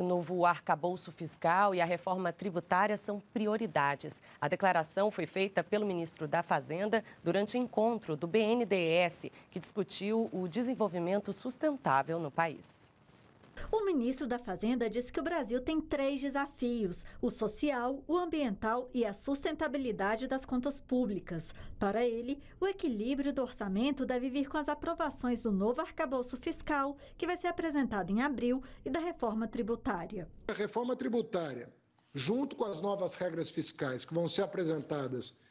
O novo arcabouço fiscal e a reforma tributária são prioridades. A declaração foi feita pelo ministro da Fazenda durante encontro do BNDES, que discutiu o desenvolvimento sustentável no país. O ministro da Fazenda disse que o Brasil tem três desafios: o social, o ambiental e a sustentabilidade das contas públicas. Para ele, o equilíbrio do orçamento deve vir com as aprovações do novo arcabouço fiscal, que vai ser apresentado em abril, e da reforma tributária. A reforma tributária, junto com as novas regras fiscais que vão ser apresentadas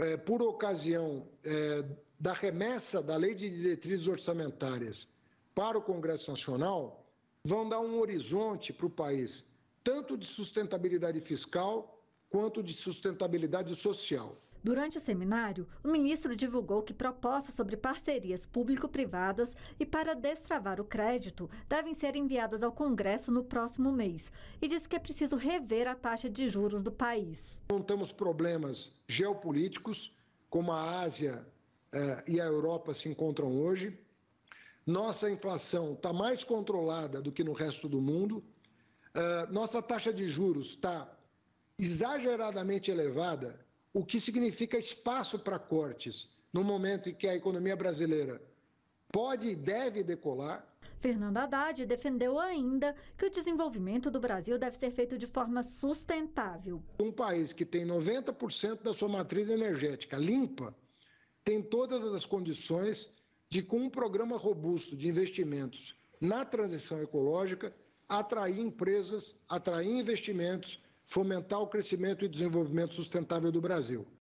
é, por ocasião é, da remessa da Lei de Diretrizes Orçamentárias para o Congresso Nacional vão dar um horizonte para o país, tanto de sustentabilidade fiscal quanto de sustentabilidade social. Durante o seminário, o ministro divulgou que propostas sobre parcerias público-privadas e para destravar o crédito devem ser enviadas ao Congresso no próximo mês e disse que é preciso rever a taxa de juros do país. Contamos problemas geopolíticos, como a Ásia eh, e a Europa se encontram hoje, nossa inflação está mais controlada do que no resto do mundo. Ah, nossa taxa de juros está exageradamente elevada, o que significa espaço para cortes no momento em que a economia brasileira pode e deve decolar. Fernando Haddad defendeu ainda que o desenvolvimento do Brasil deve ser feito de forma sustentável. Um país que tem 90% da sua matriz energética limpa tem todas as condições de, com um programa robusto de investimentos na transição ecológica, atrair empresas, atrair investimentos, fomentar o crescimento e desenvolvimento sustentável do Brasil.